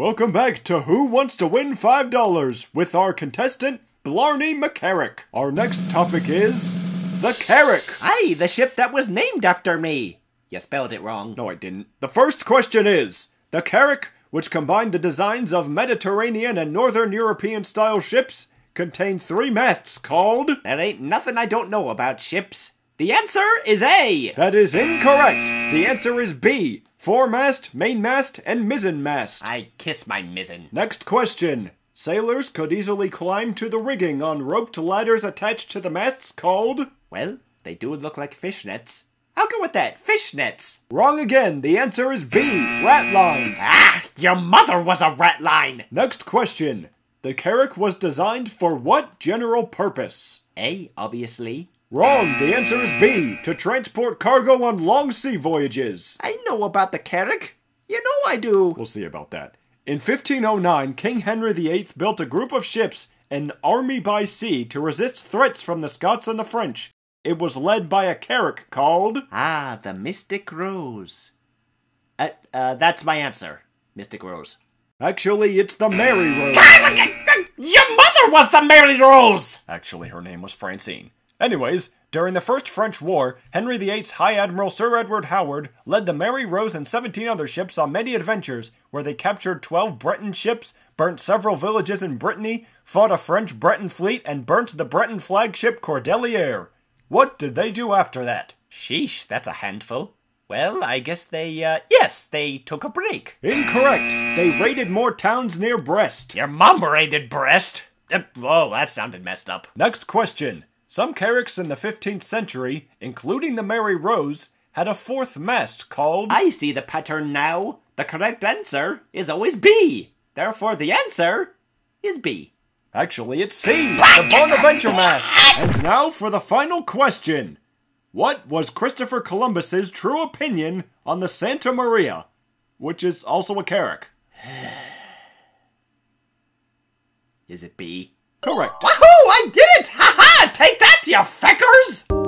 Welcome back to Who Wants to Win $5 with our contestant, Blarney McCarrick. Our next topic is the Carrick. Aye, the ship that was named after me. You spelled it wrong. No, I didn't. The first question is the Carrick, which combined the designs of Mediterranean and Northern European style ships, contained three masts called. There ain't nothing I don't know about ships. The answer is A. That is incorrect. The answer is B. Foremast, mainmast, and mizzenmast. I kiss my mizzen. Next question. Sailors could easily climb to the rigging on roped ladders attached to the masts called. Well, they do look like fishnets. I'll go with that. Fishnets. Wrong again. The answer is B. ratlines. Ah, your mother was a ratline. Next question. The carrick was designed for what general purpose? A. Obviously. Wrong! The answer is B, to transport cargo on long sea voyages. I know about the Carrick. You know I do. We'll see about that. In 1509, King Henry VIII built a group of ships, an army by sea, to resist threats from the Scots and the French. It was led by a Carrick called... Ah, the Mystic Rose. Uh, uh, that's my answer, Mystic Rose. Actually, it's the Mary Rose. Uh, uh, your mother was the Mary Rose! Actually, her name was Francine. Anyways, during the First French War, Henry VIII's High Admiral Sir Edward Howard led the Mary Rose and 17 other ships on many adventures, where they captured 12 Breton ships, burnt several villages in Brittany, fought a French Breton fleet, and burnt the Breton flagship Cordelier. What did they do after that? Sheesh, that's a handful. Well, I guess they, uh, yes, they took a break. Incorrect! They raided more towns near Brest. Your mum raided Brest? oh, that sounded messed up. Next question. Some carracks in the 15th century, including the Mary Rose, had a fourth mast called. I see the pattern now. The correct answer is always B. Therefore, the answer is B. Actually, it's C, the Bonaventure mast. And now for the final question. What was Christopher Columbus's true opinion on the Santa Maria, which is also a carrack? Is it B? Correct. Wahoo! I did it! Ha ha! Take what, you feckers?